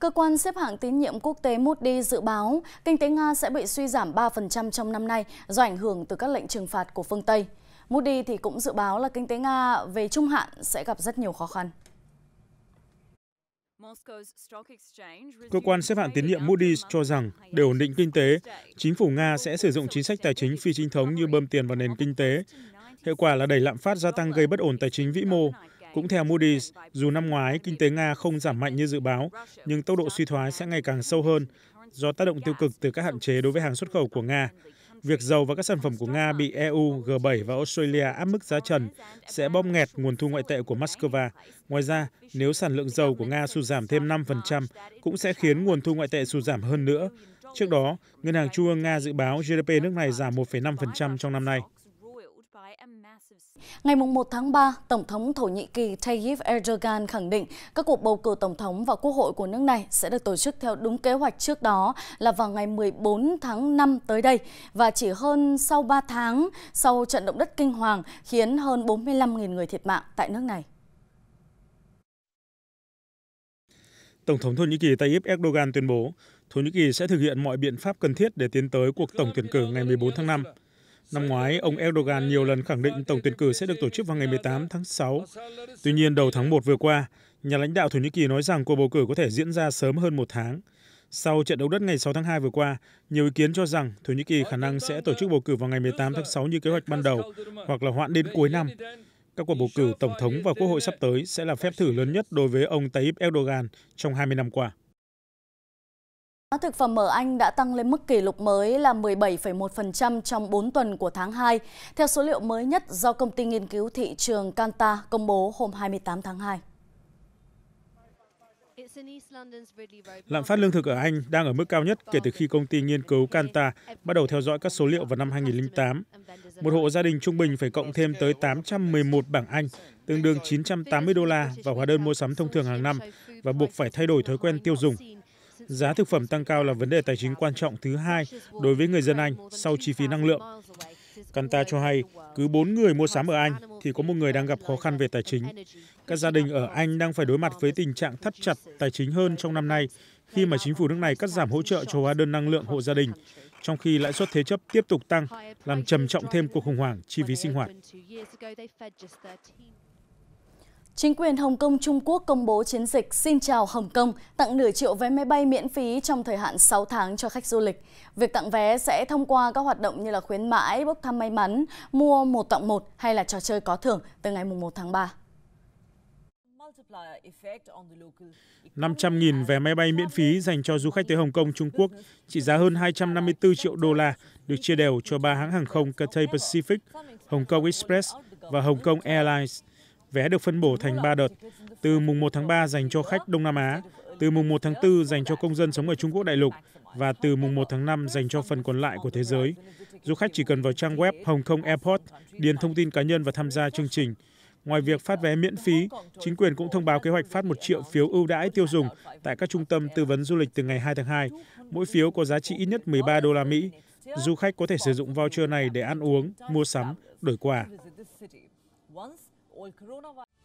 Cơ quan xếp hạng tín nhiệm quốc tế Moody dự báo kinh tế Nga sẽ bị suy giảm 3% trong năm nay do ảnh hưởng từ các lệnh trừng phạt của phương Tây. Moody thì cũng dự báo là kinh tế Nga về trung hạn sẽ gặp rất nhiều khó khăn. Cơ quan xếp hạng tín nhiệm Moody's cho rằng để ổn định kinh tế, chính phủ Nga sẽ sử dụng chính sách tài chính phi chính thống như bơm tiền vào nền kinh tế. Hiệu quả là đẩy lạm phát gia tăng gây bất ổn tài chính vĩ mô, cũng theo Moody's, dù năm ngoái kinh tế Nga không giảm mạnh như dự báo, nhưng tốc độ suy thoái sẽ ngày càng sâu hơn do tác động tiêu cực từ các hạn chế đối với hàng xuất khẩu của Nga. Việc dầu và các sản phẩm của Nga bị EU, G7 và Australia áp mức giá trần sẽ bóp nghẹt nguồn thu ngoại tệ của Moscow. Ngoài ra, nếu sản lượng dầu của Nga sụt giảm thêm 5%, cũng sẽ khiến nguồn thu ngoại tệ sụt giảm hơn nữa. Trước đó, Ngân hàng Trung ương Nga dự báo GDP nước này giảm 1,5% trong năm nay. Ngày 1 tháng 3, Tổng thống Thổ Nhĩ Kỳ Tayyip Erdogan khẳng định các cuộc bầu cử Tổng thống và Quốc hội của nước này sẽ được tổ chức theo đúng kế hoạch trước đó là vào ngày 14 tháng 5 tới đây và chỉ hơn sau 3 tháng sau trận động đất kinh hoàng khiến hơn 45.000 người thiệt mạng tại nước này. Tổng thống Thổ Nhĩ Kỳ Tayyip Erdogan tuyên bố Thổ Nhĩ Kỳ sẽ thực hiện mọi biện pháp cần thiết để tiến tới cuộc tổng tuyển cử ngày 14 tháng 5. Năm ngoái, ông Erdogan nhiều lần khẳng định tổng tuyển cử sẽ được tổ chức vào ngày 18 tháng 6. Tuy nhiên, đầu tháng 1 vừa qua, nhà lãnh đạo Thổ Nhĩ Kỳ nói rằng cuộc bầu cử có thể diễn ra sớm hơn một tháng. Sau trận động đất ngày 6 tháng 2 vừa qua, nhiều ý kiến cho rằng Thổ Nhĩ Kỳ khả năng sẽ tổ chức bầu cử vào ngày 18 tháng 6 như kế hoạch ban đầu, hoặc là hoãn đến cuối năm. Các cuộc bầu cử tổng thống và quốc hội sắp tới sẽ là phép thử lớn nhất đối với ông Tayyip Erdogan trong 20 năm qua. Thực phẩm ở Anh đã tăng lên mức kỷ lục mới là 17,1% trong 4 tuần của tháng 2, theo số liệu mới nhất do công ty nghiên cứu thị trường Kanta công bố hôm 28 tháng 2. Lạm phát lương thực ở Anh đang ở mức cao nhất kể từ khi công ty nghiên cứu Kanta bắt đầu theo dõi các số liệu vào năm 2008. Một hộ gia đình trung bình phải cộng thêm tới 811 bảng Anh, tương đương 980 đô la vào hóa đơn mua sắm thông thường hàng năm và buộc phải thay đổi thói quen tiêu dùng giá thực phẩm tăng cao là vấn đề tài chính quan trọng thứ hai đối với người dân Anh sau chi phí năng lượng. Kanta cho hay, cứ 4 người mua sắm ở Anh thì có một người đang gặp khó khăn về tài chính. Các gia đình ở Anh đang phải đối mặt với tình trạng thắt chặt tài chính hơn trong năm nay khi mà chính phủ nước này cắt giảm hỗ trợ cho hóa đơn năng lượng hộ gia đình, trong khi lãi suất thế chấp tiếp tục tăng, làm trầm trọng thêm cuộc khủng hoảng chi phí sinh hoạt. Chính quyền Hồng Kông Trung Quốc công bố chiến dịch Xin chào Hồng Kông, tặng nửa triệu vé máy bay miễn phí trong thời hạn 6 tháng cho khách du lịch. Việc tặng vé sẽ thông qua các hoạt động như là khuyến mãi, bốc thăm may mắn, mua một tặng một hay là trò chơi có thưởng từ ngày 1 tháng 3. 500.000 vé máy bay miễn phí dành cho du khách tới Hồng Kông, Trung Quốc trị giá hơn 254 triệu đô la được chia đều cho ba hãng hàng không Cathay Pacific, Hồng Kông Express và Hồng Kông Airlines vé được phân bổ thành 3 đợt, từ mùng 1 tháng 3 dành cho khách Đông Nam Á, từ mùng 1 tháng 4 dành cho công dân sống ở Trung Quốc đại lục và từ mùng 1 tháng 5 dành cho phần còn lại của thế giới. Du khách chỉ cần vào trang web Hồng Kông Airport, điền thông tin cá nhân và tham gia chương trình. Ngoài việc phát vé miễn phí, chính quyền cũng thông báo kế hoạch phát 1 triệu phiếu ưu đãi tiêu dùng tại các trung tâm tư vấn du lịch từ ngày 2 tháng 2. Mỗi phiếu có giá trị ít nhất 13 đô la Mỹ. Du khách có thể sử dụng voucher này để ăn uống, mua sắm, đổi quà. all coronavirus.